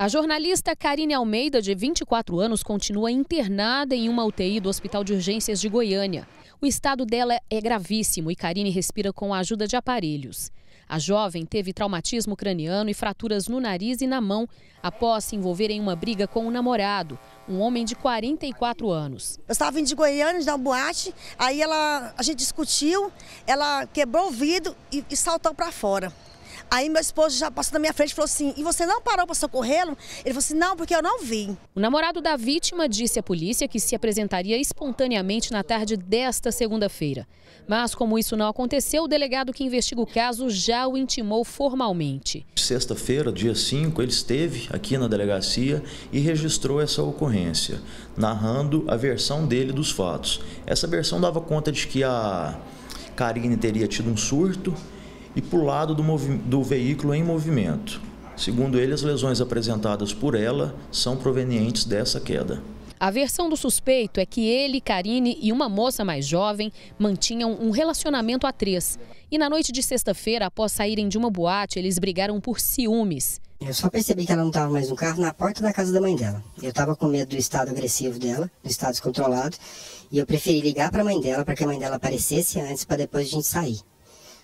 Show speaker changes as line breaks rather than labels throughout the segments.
A jornalista Karine Almeida, de 24 anos, continua internada em uma UTI do Hospital de Urgências de Goiânia. O estado dela é gravíssimo e Karine respira com a ajuda de aparelhos. A jovem teve traumatismo craniano e fraturas no nariz e na mão após se envolver em uma briga com o um namorado, um homem de 44 anos. Eu estava vindo de Goiânia, de uma boate, aí ela, a gente discutiu, ela quebrou o vidro
e, e saltou para fora. Aí meu esposo já passou na minha frente e falou assim: e você não parou para socorrê-lo?
Ele falou assim: não, porque eu não vi. O namorado da vítima disse à polícia que se apresentaria espontaneamente na tarde desta segunda-feira. Mas, como isso não aconteceu, o delegado que investiga o caso já o intimou formalmente.
Sexta-feira, dia 5, ele esteve aqui na delegacia e registrou essa ocorrência, narrando a versão dele dos fatos. Essa versão dava conta de que a Karine teria tido um surto e para o lado do, do veículo em movimento. Segundo ele, as lesões apresentadas por ela são provenientes dessa queda.
A versão do suspeito é que ele, Karine e uma moça mais jovem mantinham um relacionamento a três. E na noite de sexta-feira, após saírem de uma boate, eles brigaram por ciúmes.
Eu só percebi que ela não estava mais no carro na porta da casa da mãe dela. Eu estava com medo do estado agressivo dela, do estado descontrolado, e eu preferi ligar para a mãe dela para que a mãe dela aparecesse antes para depois a gente sair.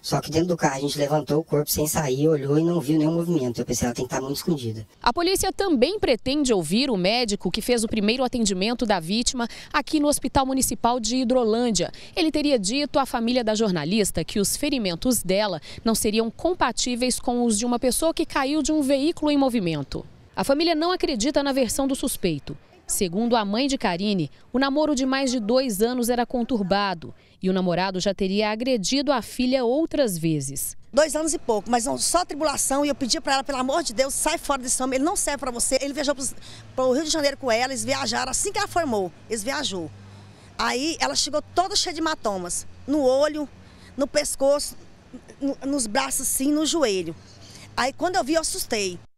Só que dentro do carro a gente levantou o corpo sem sair, olhou e não viu nenhum movimento. Eu pensei, ela tem que estar tá muito escondida.
A polícia também pretende ouvir o médico que fez o primeiro atendimento da vítima aqui no Hospital Municipal de Hidrolândia. Ele teria dito à família da jornalista que os ferimentos dela não seriam compatíveis com os de uma pessoa que caiu de um veículo em movimento. A família não acredita na versão do suspeito Segundo a mãe de Karine, o namoro de mais de dois anos era conturbado e o namorado já teria agredido a filha outras vezes. Dois anos e pouco, mas não, só tribulação. E eu pedi para ela, pelo amor de Deus, sai fora desse homem, ele não
serve para você. Ele viajou para o Rio de Janeiro com ela, eles viajaram assim que ela formou, eles viajou. Aí ela chegou toda cheia de hematomas, no olho, no pescoço, no, nos braços sim, no joelho. Aí quando eu vi, eu assustei.